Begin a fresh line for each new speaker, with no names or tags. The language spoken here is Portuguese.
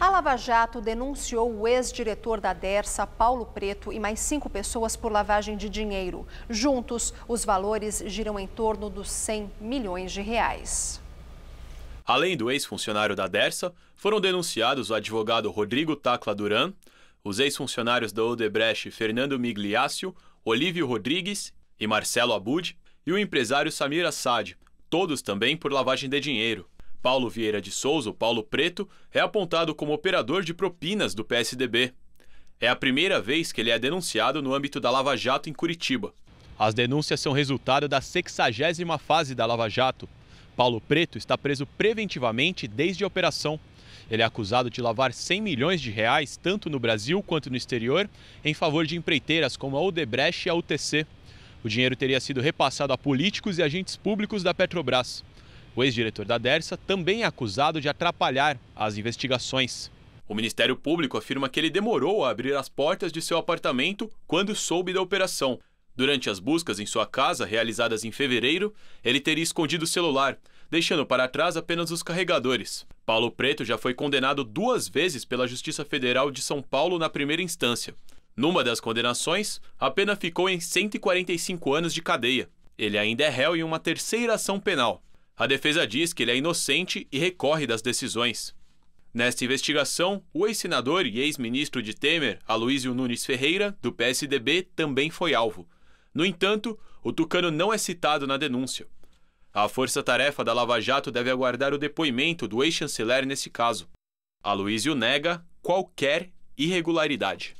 A Lava Jato denunciou o ex-diretor da Dersa, Paulo Preto, e mais cinco pessoas por lavagem de dinheiro. Juntos, os valores giram em torno dos 100 milhões de reais.
Além do ex-funcionário da Dersa, foram denunciados o advogado Rodrigo Tacla Duran, os ex-funcionários da Odebrecht Fernando Migliácio, Olívio Rodrigues e Marcelo Abud, e o empresário Samir Assad, todos também por lavagem de dinheiro. Paulo Vieira de Souza, o Paulo Preto, é apontado como operador de propinas do PSDB. É a primeira vez que ele é denunciado no âmbito da Lava Jato em Curitiba. As denúncias são resultado da 60 fase da Lava Jato. Paulo Preto está preso preventivamente desde a operação. Ele é acusado de lavar 100 milhões de reais, tanto no Brasil quanto no exterior, em favor de empreiteiras como a Odebrecht e a UTC. O dinheiro teria sido repassado a políticos e agentes públicos da Petrobras. O ex-diretor da Dersa também é acusado de atrapalhar as investigações. O Ministério Público afirma que ele demorou a abrir as portas de seu apartamento quando soube da operação. Durante as buscas em sua casa, realizadas em fevereiro, ele teria escondido o celular, deixando para trás apenas os carregadores. Paulo Preto já foi condenado duas vezes pela Justiça Federal de São Paulo na primeira instância. Numa das condenações, a pena ficou em 145 anos de cadeia. Ele ainda é réu em uma terceira ação penal. A defesa diz que ele é inocente e recorre das decisões. Nesta investigação, o ex-senador e ex-ministro de Temer, Aloysio Nunes Ferreira, do PSDB, também foi alvo. No entanto, o tucano não é citado na denúncia. A força-tarefa da Lava Jato deve aguardar o depoimento do ex-chanceler nesse caso. Aloysio nega qualquer irregularidade.